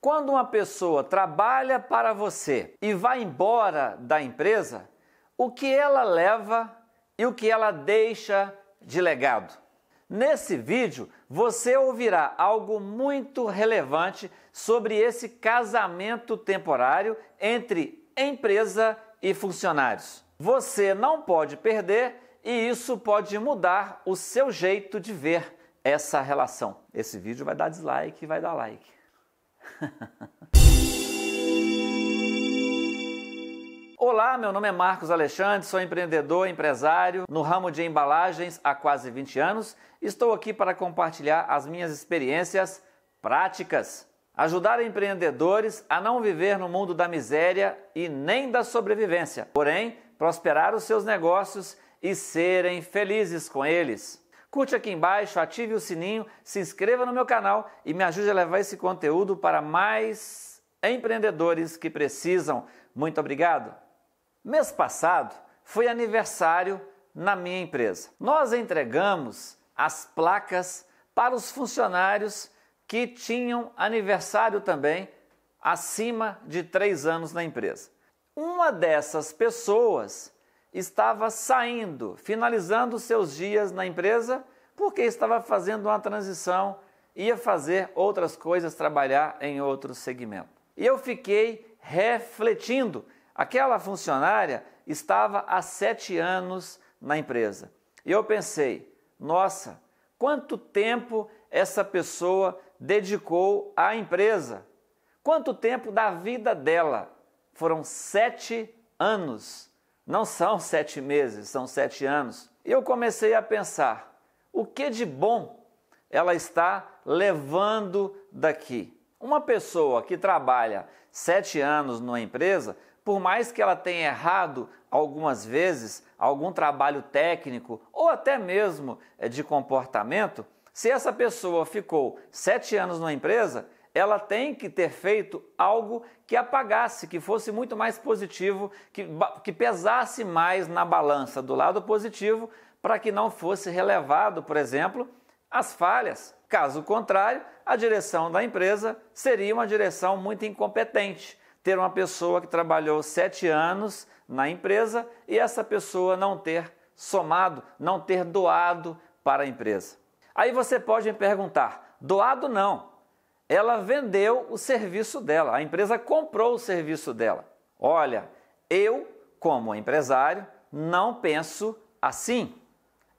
Quando uma pessoa trabalha para você e vai embora da empresa, o que ela leva e o que ela deixa de legado? Nesse vídeo, você ouvirá algo muito relevante sobre esse casamento temporário entre empresa e funcionários. Você não pode perder e isso pode mudar o seu jeito de ver essa relação. Esse vídeo vai dar dislike e vai dar like. Olá, meu nome é Marcos Alexandre, sou empreendedor, empresário no ramo de embalagens há quase 20 anos. Estou aqui para compartilhar as minhas experiências práticas, ajudar empreendedores a não viver no mundo da miséria e nem da sobrevivência, porém prosperar os seus negócios e serem felizes com eles curte aqui embaixo, ative o sininho, se inscreva no meu canal e me ajude a levar esse conteúdo para mais empreendedores que precisam. Muito obrigado! Mês passado foi aniversário na minha empresa. Nós entregamos as placas para os funcionários que tinham aniversário também acima de três anos na empresa. Uma dessas pessoas estava saindo, finalizando seus dias na empresa, porque estava fazendo uma transição, ia fazer outras coisas, trabalhar em outro segmento. E eu fiquei refletindo. Aquela funcionária estava há sete anos na empresa. E eu pensei, nossa, quanto tempo essa pessoa dedicou à empresa? Quanto tempo da vida dela? Foram sete anos. Não são sete meses, são sete anos. E eu comecei a pensar: o que de bom ela está levando daqui? Uma pessoa que trabalha sete anos numa empresa, por mais que ela tenha errado algumas vezes algum trabalho técnico ou até mesmo eh, de comportamento, se essa pessoa ficou sete anos numa empresa, ela tem que ter feito algo que apagasse, que fosse muito mais positivo, que, que pesasse mais na balança do lado positivo, para que não fosse relevado, por exemplo, as falhas. Caso contrário, a direção da empresa seria uma direção muito incompetente. Ter uma pessoa que trabalhou sete anos na empresa e essa pessoa não ter somado, não ter doado para a empresa. Aí você pode me perguntar: doado não, ela vendeu o serviço dela, a empresa comprou o serviço dela. Olha, eu, como empresário, não penso assim.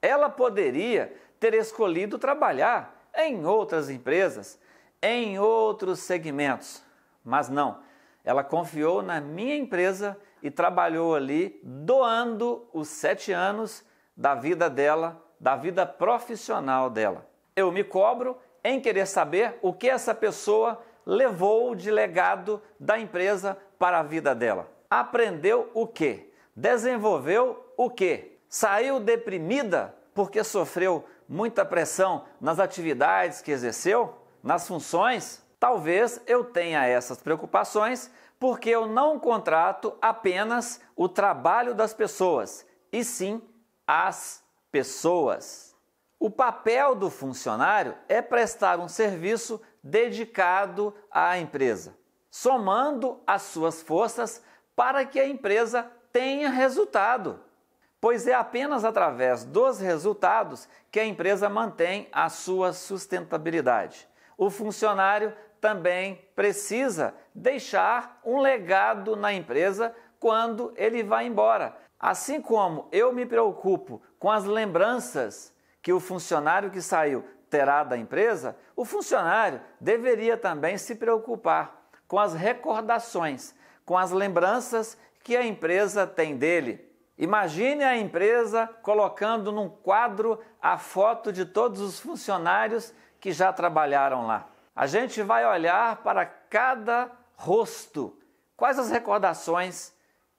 Ela poderia ter escolhido trabalhar em outras empresas, em outros segmentos, mas não. Ela confiou na minha empresa e trabalhou ali, doando os sete anos da vida dela, da vida profissional dela. Eu me cobro em querer saber o que essa pessoa levou de legado da empresa para a vida dela. Aprendeu o que? Desenvolveu o que? Saiu deprimida porque sofreu muita pressão nas atividades que exerceu, nas funções? Talvez eu tenha essas preocupações porque eu não contrato apenas o trabalho das pessoas, e sim as pessoas. O papel do funcionário é prestar um serviço dedicado à empresa, somando as suas forças para que a empresa tenha resultado, pois é apenas através dos resultados que a empresa mantém a sua sustentabilidade. O funcionário também precisa deixar um legado na empresa quando ele vai embora. Assim como eu me preocupo com as lembranças que o funcionário que saiu terá da empresa, o funcionário deveria também se preocupar com as recordações, com as lembranças que a empresa tem dele. Imagine a empresa colocando num quadro a foto de todos os funcionários que já trabalharam lá. A gente vai olhar para cada rosto, quais as recordações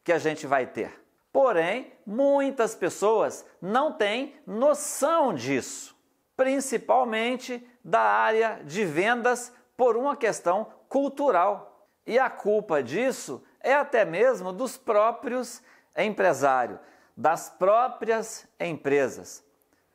que a gente vai ter. Porém, muitas pessoas não têm noção disso, principalmente da área de vendas por uma questão cultural. E a culpa disso é até mesmo dos próprios empresários, das próprias empresas.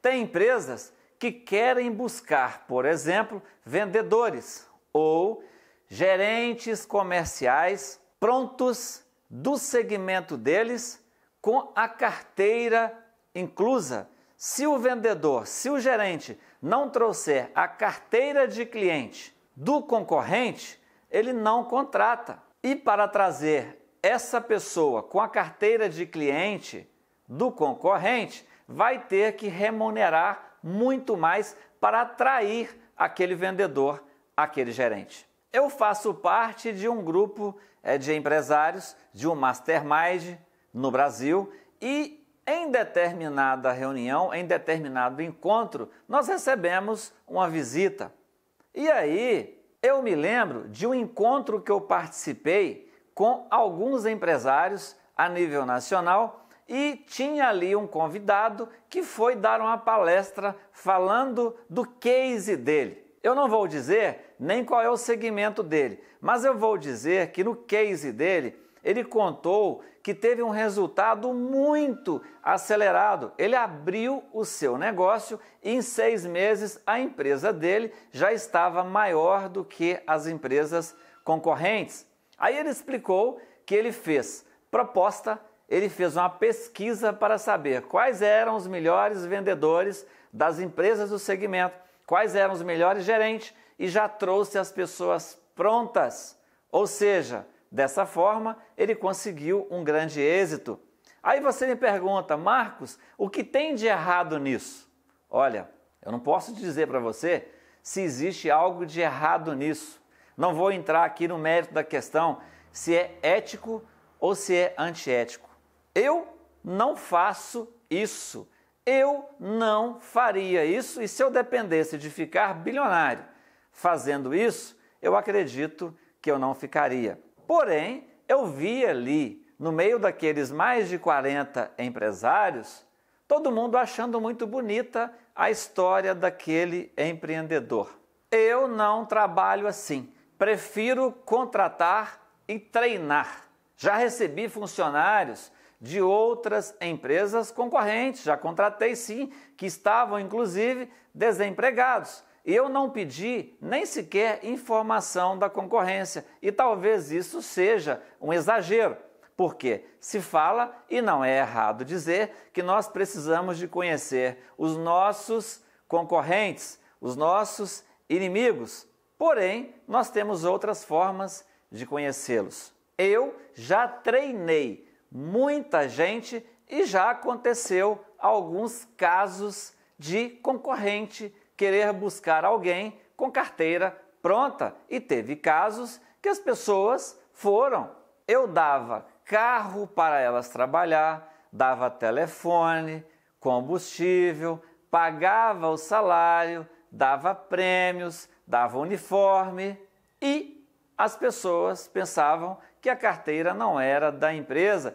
Tem empresas que querem buscar, por exemplo, vendedores ou gerentes comerciais prontos do segmento deles com a carteira inclusa. Se o vendedor, se o gerente não trouxer a carteira de cliente do concorrente, ele não contrata. E para trazer essa pessoa com a carteira de cliente do concorrente, vai ter que remunerar muito mais para atrair aquele vendedor, aquele gerente. Eu faço parte de um grupo é, de empresários, de um mastermind, no Brasil e em determinada reunião, em determinado encontro, nós recebemos uma visita. E aí eu me lembro de um encontro que eu participei com alguns empresários a nível nacional e tinha ali um convidado que foi dar uma palestra falando do case dele. Eu não vou dizer nem qual é o segmento dele, mas eu vou dizer que no case dele ele contou que teve um resultado muito acelerado. Ele abriu o seu negócio e em seis meses a empresa dele já estava maior do que as empresas concorrentes. Aí ele explicou que ele fez proposta, ele fez uma pesquisa para saber quais eram os melhores vendedores das empresas do segmento, quais eram os melhores gerentes e já trouxe as pessoas prontas. Ou seja, Dessa forma, ele conseguiu um grande êxito. Aí você me pergunta, Marcos, o que tem de errado nisso? Olha, eu não posso dizer para você se existe algo de errado nisso. Não vou entrar aqui no mérito da questão se é ético ou se é antiético. Eu não faço isso. Eu não faria isso e se eu dependesse de ficar bilionário fazendo isso, eu acredito que eu não ficaria. Porém, eu vi ali, no meio daqueles mais de 40 empresários, todo mundo achando muito bonita a história daquele empreendedor. Eu não trabalho assim. Prefiro contratar e treinar. Já recebi funcionários de outras empresas concorrentes, já contratei sim, que estavam inclusive desempregados eu não pedi nem sequer informação da concorrência. E talvez isso seja um exagero, porque se fala, e não é errado dizer, que nós precisamos de conhecer os nossos concorrentes, os nossos inimigos. Porém, nós temos outras formas de conhecê-los. Eu já treinei muita gente e já aconteceu alguns casos de concorrente querer buscar alguém com carteira pronta e teve casos que as pessoas foram. Eu dava carro para elas trabalhar, dava telefone, combustível, pagava o salário, dava prêmios, dava uniforme e as pessoas pensavam que a carteira não era da empresa.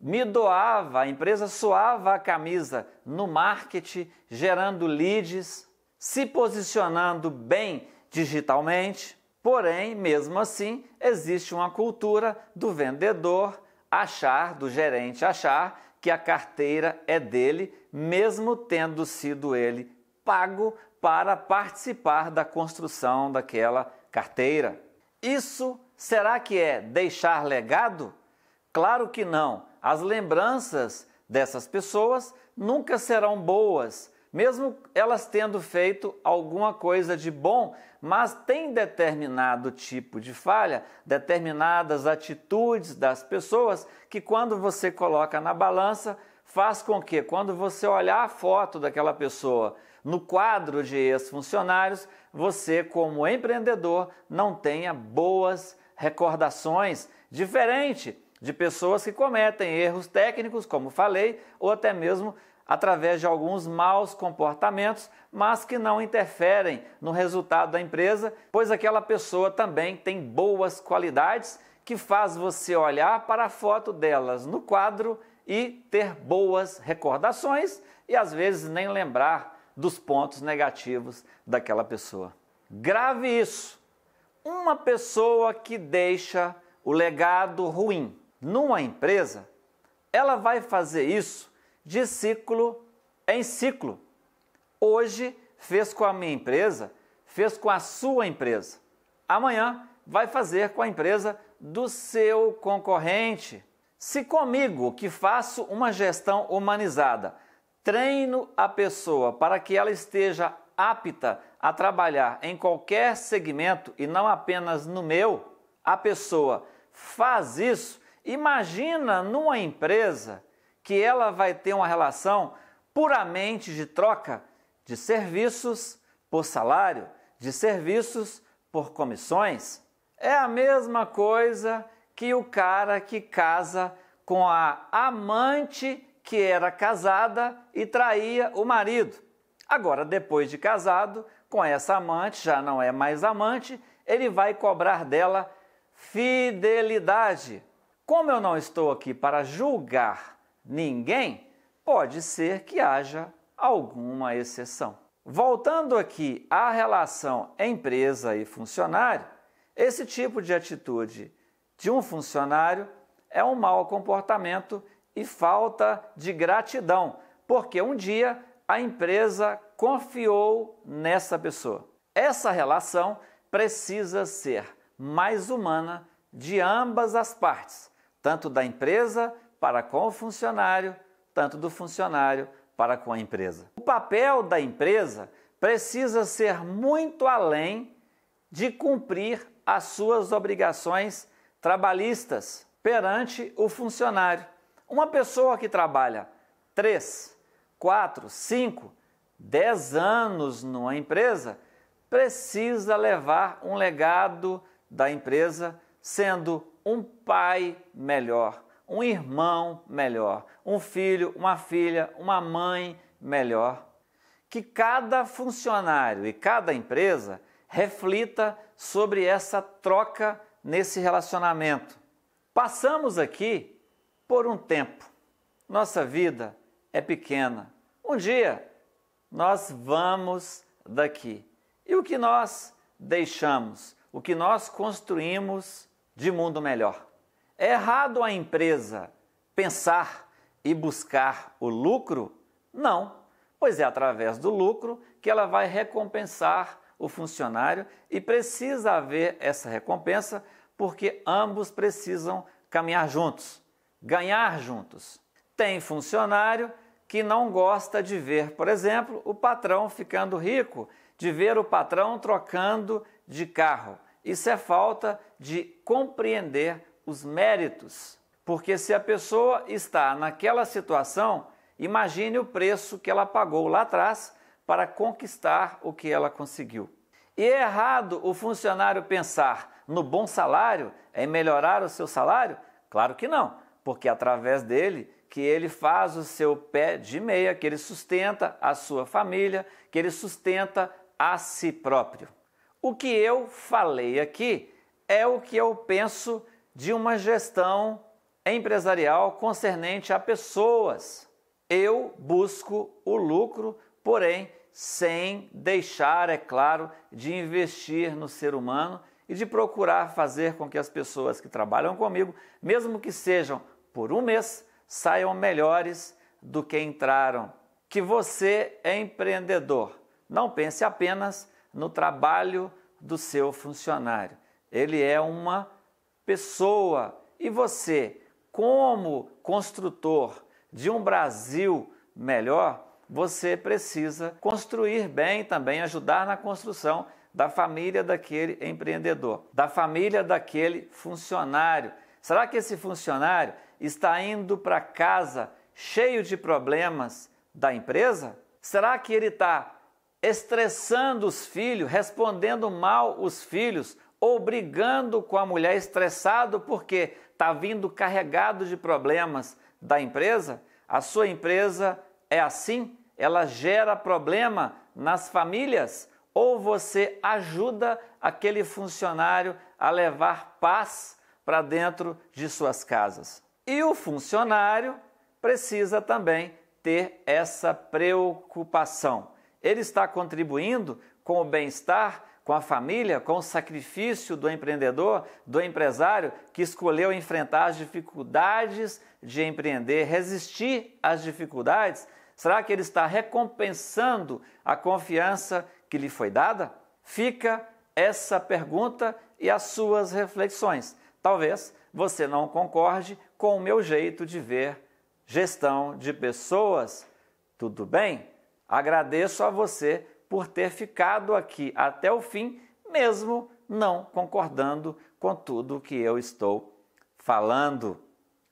Me doava, a empresa suava a camisa no marketing, gerando leads, se posicionando bem digitalmente, porém, mesmo assim, existe uma cultura do vendedor achar, do gerente achar, que a carteira é dele, mesmo tendo sido ele pago para participar da construção daquela carteira. Isso será que é deixar legado? Claro que não. As lembranças dessas pessoas nunca serão boas, mesmo elas tendo feito alguma coisa de bom, mas tem determinado tipo de falha, determinadas atitudes das pessoas que quando você coloca na balança, faz com que quando você olhar a foto daquela pessoa no quadro de ex-funcionários, você como empreendedor não tenha boas recordações, diferente de pessoas que cometem erros técnicos, como falei, ou até mesmo através de alguns maus comportamentos, mas que não interferem no resultado da empresa, pois aquela pessoa também tem boas qualidades que faz você olhar para a foto delas no quadro e ter boas recordações e às vezes nem lembrar dos pontos negativos daquela pessoa. Grave isso. Uma pessoa que deixa o legado ruim numa empresa, ela vai fazer isso de ciclo em ciclo. Hoje fez com a minha empresa, fez com a sua empresa. Amanhã vai fazer com a empresa do seu concorrente. Se comigo, que faço uma gestão humanizada, treino a pessoa para que ela esteja apta a trabalhar em qualquer segmento e não apenas no meu, a pessoa faz isso. Imagina numa empresa que ela vai ter uma relação puramente de troca de serviços por salário, de serviços por comissões. É a mesma coisa que o cara que casa com a amante que era casada e traía o marido. Agora, depois de casado, com essa amante, já não é mais amante, ele vai cobrar dela fidelidade. Como eu não estou aqui para julgar ninguém, pode ser que haja alguma exceção. Voltando aqui à relação empresa e funcionário, esse tipo de atitude de um funcionário é um mau comportamento e falta de gratidão, porque um dia a empresa confiou nessa pessoa. Essa relação precisa ser mais humana de ambas as partes, tanto da empresa para com o funcionário, tanto do funcionário para com a empresa. O papel da empresa precisa ser muito além de cumprir as suas obrigações trabalhistas perante o funcionário. Uma pessoa que trabalha 3, 4, 5, 10 anos numa empresa precisa levar um legado da empresa sendo um pai melhor, um irmão melhor, um filho, uma filha, uma mãe melhor. Que cada funcionário e cada empresa reflita sobre essa troca nesse relacionamento. Passamos aqui por um tempo. Nossa vida é pequena. Um dia nós vamos daqui. E o que nós deixamos? O que nós construímos de mundo melhor? É errado a empresa pensar e buscar o lucro? Não, pois é através do lucro que ela vai recompensar o funcionário e precisa haver essa recompensa porque ambos precisam caminhar juntos, ganhar juntos. Tem funcionário que não gosta de ver, por exemplo, o patrão ficando rico, de ver o patrão trocando de carro. Isso é falta de compreender os méritos, porque se a pessoa está naquela situação, imagine o preço que ela pagou lá atrás para conquistar o que ela conseguiu. E é errado o funcionário pensar no bom salário, em melhorar o seu salário? Claro que não, porque é através dele que ele faz o seu pé de meia, que ele sustenta a sua família, que ele sustenta a si próprio. O que eu falei aqui é o que eu penso de uma gestão empresarial concernente a pessoas. Eu busco o lucro, porém, sem deixar, é claro, de investir no ser humano e de procurar fazer com que as pessoas que trabalham comigo, mesmo que sejam por um mês, saiam melhores do que entraram. Que você é empreendedor. Não pense apenas no trabalho do seu funcionário. Ele é uma pessoa. E você, como construtor de um Brasil melhor, você precisa construir bem também, ajudar na construção da família daquele empreendedor, da família daquele funcionário. Será que esse funcionário está indo para casa cheio de problemas da empresa? Será que ele está estressando os filhos, respondendo mal os filhos ou brigando com a mulher estressado porque está vindo carregado de problemas da empresa, a sua empresa é assim, ela gera problema nas famílias, ou você ajuda aquele funcionário a levar paz para dentro de suas casas. E o funcionário precisa também ter essa preocupação. Ele está contribuindo com o bem-estar com a família, com o sacrifício do empreendedor, do empresário que escolheu enfrentar as dificuldades de empreender, resistir às dificuldades? Será que ele está recompensando a confiança que lhe foi dada? Fica essa pergunta e as suas reflexões. Talvez você não concorde com o meu jeito de ver gestão de pessoas. Tudo bem? Agradeço a você por ter ficado aqui até o fim, mesmo não concordando com tudo que eu estou falando.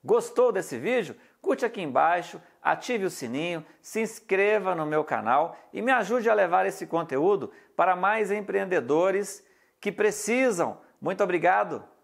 Gostou desse vídeo? Curte aqui embaixo, ative o sininho, se inscreva no meu canal e me ajude a levar esse conteúdo para mais empreendedores que precisam. Muito obrigado!